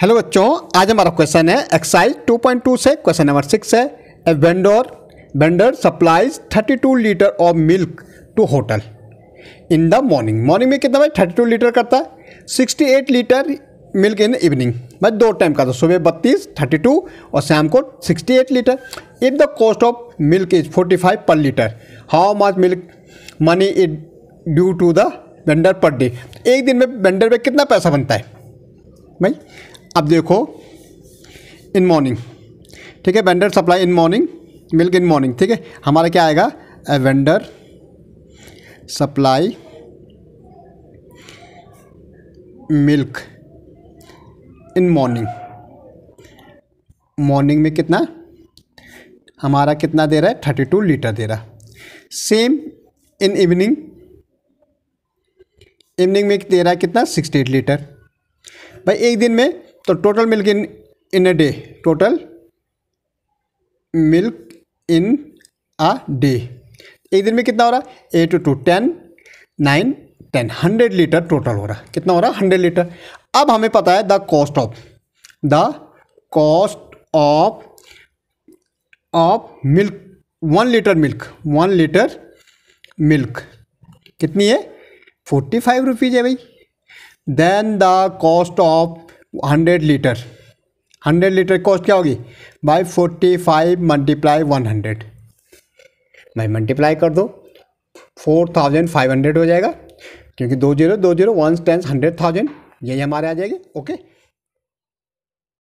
hello बच्चों आज हमारा क्वेश्चन है एक्साइज 2.2 से क्वेश्चन नंबर सिक्स है a vendor vendor supplies 32 litre of milk to hotel in the morning morning में कितना भाई 32 लीटर करता है 68 लीटर मिल्क इन इवनिंग भाई दो टाइम का था सुबह बत्तीस थर्टी टू और शाम को sixty eight litre if the cost of milk is forty five per litre how much milk money is due to the vendor per day एक दिन में वेंडर पर कितना पैसा बनता है भाई अब देखो इन मॉर्निंग ठीक है vendor supply in morning milk in morning ठीक है हमारा क्या आएगा a vendor supply milk in morning morning में कितना हमारा कितना दे रहा है थर्टी टू लीटर दे रहा सेम इन इवनिंग इवनिंग में दे रहा है कितना सिक्सटी एट लीटर भाई एक दिन में तो total milk in in a day total milk in a day एक दिन में कितना हो रहा है eight two ten nine ten hundred litre total हो रहा है कितना हो रहा है हंड्रेड लीटर अब हमें पता है the cost of the cost of of milk one litre milk one litre milk कितनी है फोर्टी फाइव रुपीज़ है भाई then the cost of hundred litre hundred litre cost क्या होगी by forty five multiply one hundred भाई multiply कर दो four thousand five hundred हो जाएगा क्योंकि दो जीरो दो zero one tens hundred thousand यही हमारे आ जाएगी ओके